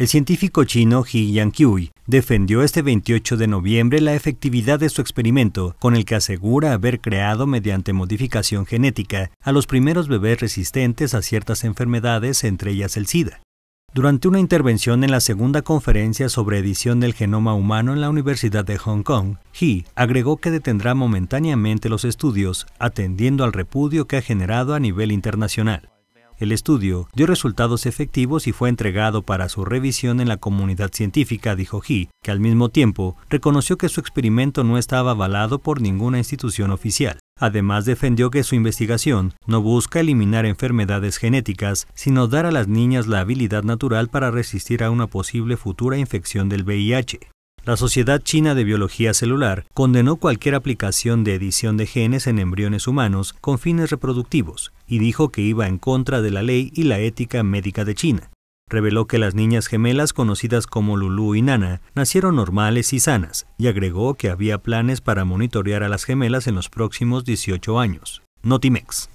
El científico chino He yang defendió este 28 de noviembre la efectividad de su experimento, con el que asegura haber creado mediante modificación genética a los primeros bebés resistentes a ciertas enfermedades, entre ellas el SIDA. Durante una intervención en la segunda conferencia sobre edición del genoma humano en la Universidad de Hong Kong, He agregó que detendrá momentáneamente los estudios, atendiendo al repudio que ha generado a nivel internacional. El estudio dio resultados efectivos y fue entregado para su revisión en la comunidad científica, dijo He, que al mismo tiempo reconoció que su experimento no estaba avalado por ninguna institución oficial. Además, defendió que su investigación no busca eliminar enfermedades genéticas, sino dar a las niñas la habilidad natural para resistir a una posible futura infección del VIH. La Sociedad China de Biología Celular condenó cualquier aplicación de edición de genes en embriones humanos con fines reproductivos y dijo que iba en contra de la ley y la ética médica de China. Reveló que las niñas gemelas conocidas como Lulu y Nana nacieron normales y sanas, y agregó que había planes para monitorear a las gemelas en los próximos 18 años. Notimex.